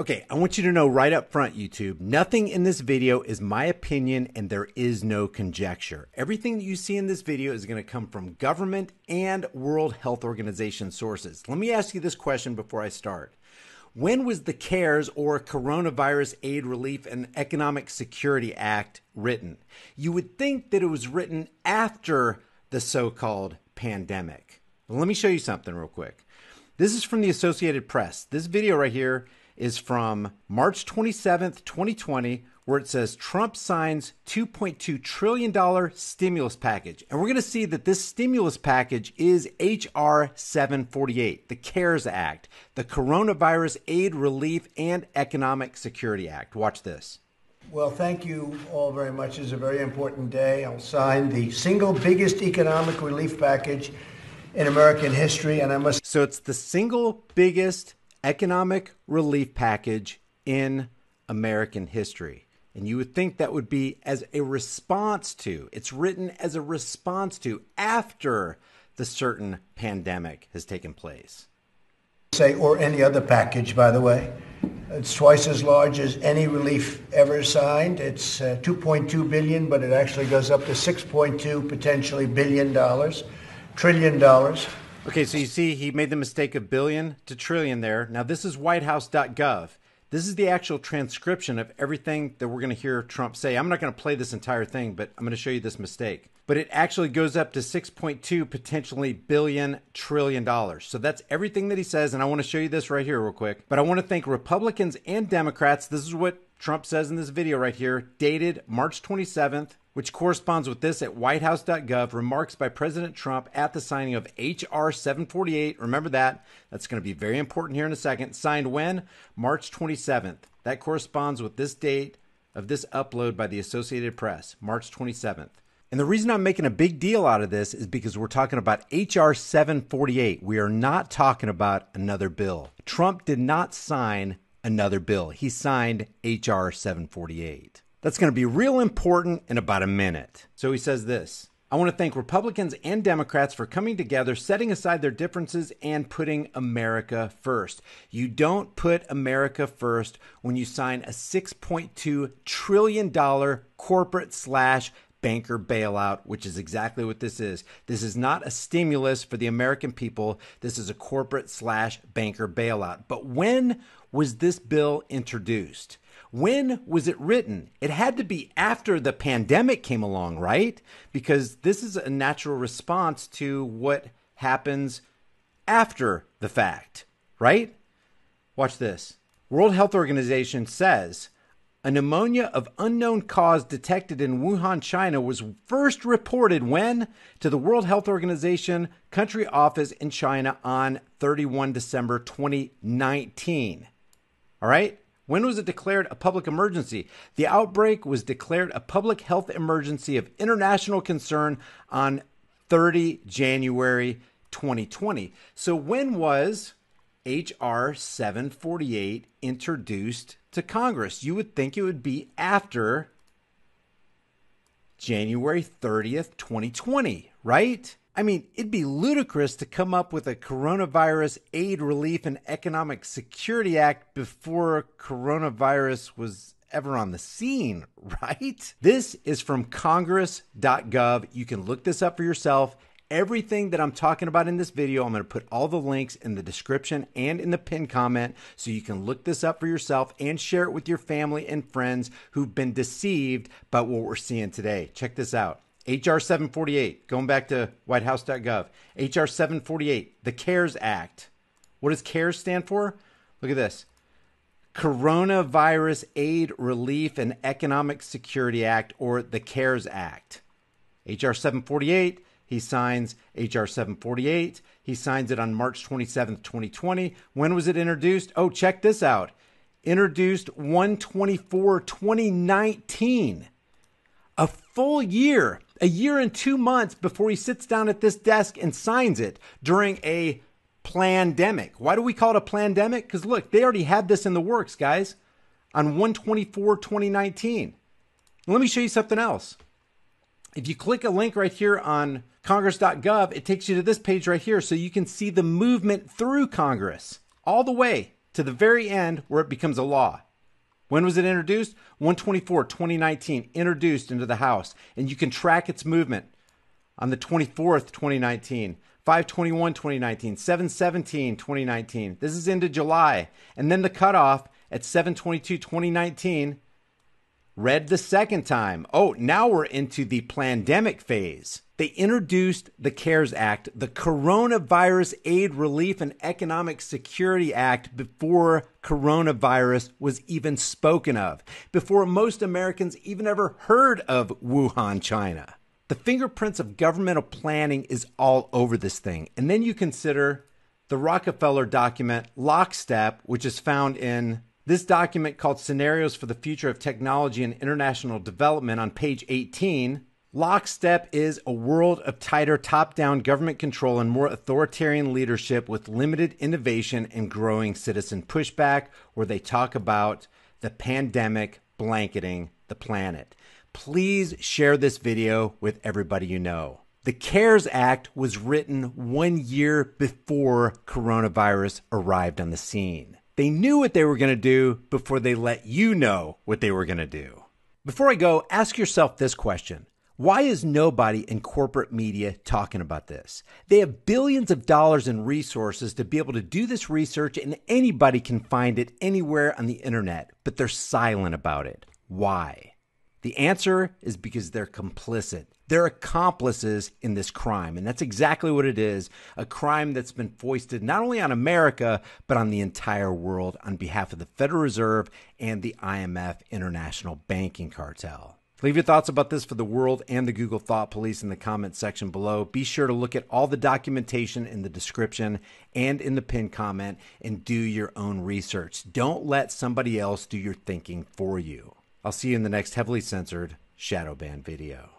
Okay, I want you to know right up front, YouTube, nothing in this video is my opinion and there is no conjecture. Everything that you see in this video is going to come from government and World Health Organization sources. Let me ask you this question before I start. When was the CARES or Coronavirus Aid Relief and Economic Security Act written? You would think that it was written after the so called pandemic. Well, let me show you something real quick. This is from the Associated Press. This video right here is from March 27th, 2020, where it says Trump signs $2.2 trillion stimulus package. And we're going to see that this stimulus package is H.R. 748, the CARES Act, the Coronavirus Aid, Relief, and Economic Security Act. Watch this. Well, thank you all very much. It's a very important day. I'll sign the single biggest economic relief package in American history, and I must. So it's the single biggest economic relief package in American history. And you would think that would be as a response to, it's written as a response to after the certain pandemic has taken place. Say, or any other package, by the way. It's twice as large as any relief ever signed. It's uh, 2.2 billion, but it actually goes up to 6.2 potentially billion dollars, trillion dollars. Okay, so you see, he made the mistake of billion to trillion there. Now, this is whitehouse.gov. This is the actual transcription of everything that we're going to hear Trump say. I'm not going to play this entire thing, but I'm going to show you this mistake. But it actually goes up to 6.2 potentially billion trillion dollars. So that's everything that he says. And I want to show you this right here, real quick. But I want to thank Republicans and Democrats. This is what Trump says in this video right here, dated March 27th, which corresponds with this at whitehouse.gov remarks by President Trump at the signing of H.R. 748. Remember that. That's going to be very important here in a second. Signed when? March 27th. That corresponds with this date of this upload by the Associated Press, March 27th. And the reason I'm making a big deal out of this is because we're talking about H.R. 748. We are not talking about another bill. Trump did not sign another bill. He signed H.R. 748. That's going to be real important in about a minute. So he says this I want to thank Republicans and Democrats for coming together, setting aside their differences, and putting America first. You don't put America first when you sign a $6.2 trillion corporate slash banker bailout, which is exactly what this is. This is not a stimulus for the American people. This is a corporate slash banker bailout. But when was this bill introduced? When was it written? It had to be after the pandemic came along, right? Because this is a natural response to what happens after the fact, right? Watch this. World Health Organization says a pneumonia of unknown cause detected in Wuhan, China was first reported when? To the World Health Organization country office in China on 31 December 2019. All right? When was it declared a public emergency? The outbreak was declared a public health emergency of international concern on 30 January 2020. So, when was HR 748 introduced to Congress. You would think it would be after January 30th, 2020, right? I mean, it'd be ludicrous to come up with a Coronavirus Aid Relief and Economic Security Act before coronavirus was ever on the scene, right? This is from congress.gov. You can look this up for yourself Everything that I'm talking about in this video, I'm going to put all the links in the description and in the pinned comment so you can look this up for yourself and share it with your family and friends who've been deceived by what we're seeing today. Check this out. HR 748, going back to whitehouse.gov. HR 748, the CARES Act. What does CARES stand for? Look at this. Coronavirus Aid, Relief, and Economic Security Act, or the CARES Act. HR 748 he signs H.R. 748. He signs it on March 27th, 2020. When was it introduced? Oh, check this out. Introduced 124 2019. A full year, a year and two months before he sits down at this desk and signs it during a pandemic. Why do we call it a pandemic? Because look, they already had this in the works, guys, on 124 2019. Let me show you something else. If you click a link right here on congress.gov, it takes you to this page right here so you can see the movement through Congress all the way to the very end where it becomes a law. When was it introduced? 124, 2019, introduced into the House. And you can track its movement on the 24th, 2019, 521, 2019, 717, 2019. This is into July. And then the cutoff at 722, 2019 Read the second time. Oh, now we're into the pandemic phase. They introduced the CARES Act, the Coronavirus Aid Relief and Economic Security Act, before coronavirus was even spoken of, before most Americans even ever heard of Wuhan, China. The fingerprints of governmental planning is all over this thing. And then you consider the Rockefeller document, Lockstep, which is found in this document, called Scenarios for the Future of Technology and International Development, on page 18, Lockstep is a world of tighter top down government control and more authoritarian leadership with limited innovation and growing citizen pushback, where they talk about the pandemic blanketing the planet. Please share this video with everybody you know. The CARES Act was written one year before coronavirus arrived on the scene. They knew what they were going to do before they let you know what they were going to do. Before I go, ask yourself this question. Why is nobody in corporate media talking about this? They have billions of dollars in resources to be able to do this research, and anybody can find it anywhere on the internet, but they're silent about it. Why? The answer is because they're complicit. They're accomplices in this crime. And that's exactly what it is a crime that's been foisted not only on America, but on the entire world on behalf of the Federal Reserve and the IMF International Banking Cartel. Leave your thoughts about this for the world and the Google Thought Police in the comments section below. Be sure to look at all the documentation in the description and in the pinned comment and do your own research. Don't let somebody else do your thinking for you. I'll see you in the next heavily censored shadow ban video.